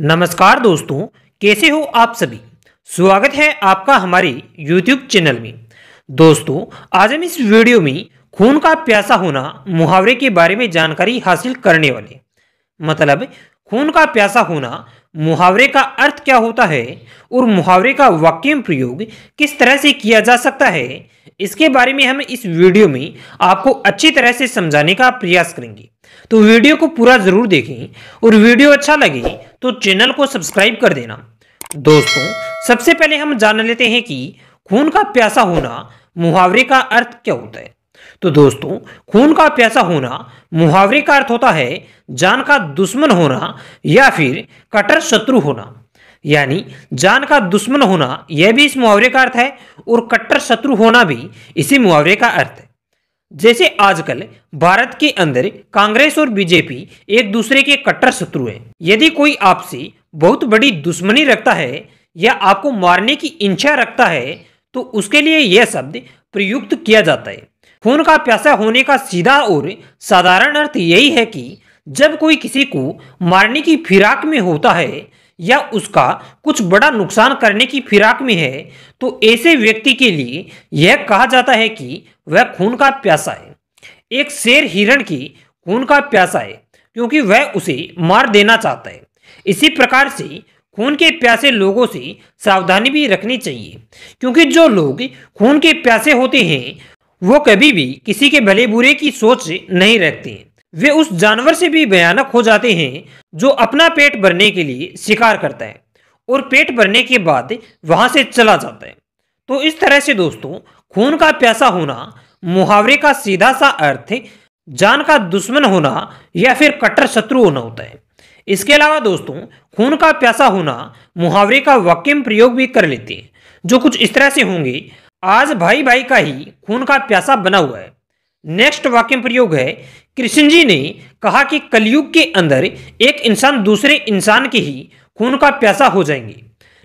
नमस्कार दोस्तों कैसे हो आप सभी स्वागत है आपका हमारे YouTube चैनल में दोस्तों आज हम इस वीडियो में खून का प्यासा होना मुहावरे के बारे में जानकारी हासिल करने वाले मतलब खून का प्यासा होना मुहावरे का अर्थ क्या होता है और मुहावरे का वाक्य प्रयोग किस तरह से किया जा सकता है इसके बारे में हम इस वीडियो में आपको अच्छी तरह से समझाने का प्रयास करेंगे तो वीडियो को पूरा जरूर देखें और वीडियो अच्छा लगे तो चैनल को सब्सक्राइब कर देना दोस्तों सबसे पहले हम जान लेते हैं कि खून का प्यासा होना मुहावरे का अर्थ क्या होता है तो दोस्तों खून का प्यासा होना मुहावरे का अर्थ होता है जान का दुश्मन होना या फिर कटर शत्रु होना यानी जान का दुश्मन होना यह भी इस मुहावरे का अर्थ है और कट्टर शत्रु होना भी इसी मुहावरे का अर्थ है जैसे आजकल भारत के अंदर कांग्रेस और बीजेपी एक दूसरे के कट्टर शत्रु हैं यदि कोई आपसे बहुत बड़ी दुश्मनी रखता है या आपको मारने की इच्छा रखता है तो उसके लिए यह शब्द प्रयुक्त किया जाता है खून का प्यासा होने का सीधा और साधारण अर्थ यही है कि जब कोई किसी को मारने की फिराक में होता है या उसका कुछ बड़ा नुकसान करने की फिराक में है तो ऐसे व्यक्ति के लिए यह कहा जाता है कि वह खून का प्यासा है एक शेर हिरण की खून का प्यासा है क्योंकि वह उसे मार देना चाहता है इसी प्रकार से खून के प्यासे लोगों से सावधानी भी रखनी चाहिए क्योंकि जो लोग खून के प्यासे होते हैं वो कभी भी किसी के भले बुरे की सोच नहीं रखते हैं वे उस जानवर से भी भयानक हो जाते हैं जो अपना पेट भरने के लिए शिकार करता है और पेट भरने के बाद वहां से चला जाता है तो इस तरह से दोस्तों खून का प्यासा होना मुहावरे का सीधा सा अर्थ जान का दुश्मन होना या फिर कट्टर शत्रु होना होता है इसके अलावा दोस्तों खून का प्यासा होना मुहावरे का वाक्यम प्रयोग भी कर लेते हैं जो कुछ इस तरह से होंगे आज भाई भाई का ही खून का प्यासा बना हुआ है नेक्स्ट वाक्य प्रयोग है कृष्ण जी ने कहा कि कलयुग के अंदर एक इंसान दूसरे इंसान के ही खून का प्यासा हो जाएंगे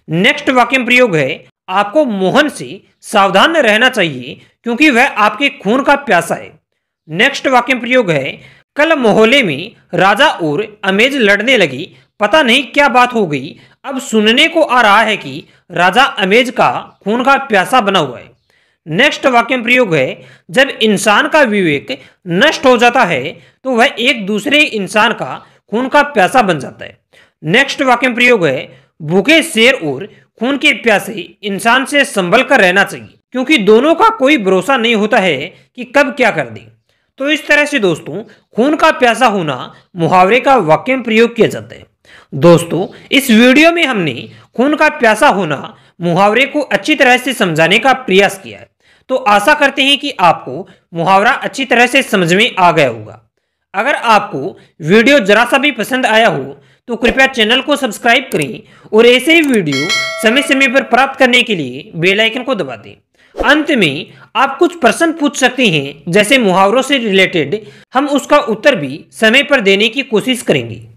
नेक्स्ट वाक्य प्रयोग है आपको मोहन से सावधान रहना चाहिए क्योंकि वह आपके खून का प्यासा है नेक्स्ट वाक्य प्रयोग है कल मोहल्ले में राजा और अमेज लड़ने लगी पता नहीं क्या बात हो गई अब सुनने को आ रहा है कि राजा अमेज का खून का प्यासा बना हुआ है नेक्स्ट वाक्य में प्रयोग है जब इंसान का विवेक नष्ट हो जाता है तो वह एक दूसरे इंसान का खून का प्यासा बन जाता है नेक्स्ट वाक्य में प्रयोग है भूखे शेर और खून के प्यासे इंसान से संभल कर रहना चाहिए क्योंकि दोनों का कोई भरोसा नहीं होता है कि कब क्या कर दे तो इस तरह से दोस्तों खून का प्यासा होना मुहावरे का वाक्य प्रयोग किया जाता है दोस्तों इस वीडियो में हमने खून का प्यासा होना मुहावरे को अच्छी तरह से समझाने का प्रयास किया है तो आशा करते हैं कि आपको मुहावरा अच्छी तरह से समझ में आ गया होगा अगर आपको वीडियो जरा सा भी पसंद आया हो तो कृपया चैनल को सब्सक्राइब करें और ऐसे ही वीडियो समय समय पर प्राप्त करने के लिए बेल आइकन को दबा दें अंत में आप कुछ प्रश्न पूछ सकते हैं जैसे मुहावरों से रिलेटेड हम उसका उत्तर भी समय पर देने की कोशिश करेंगे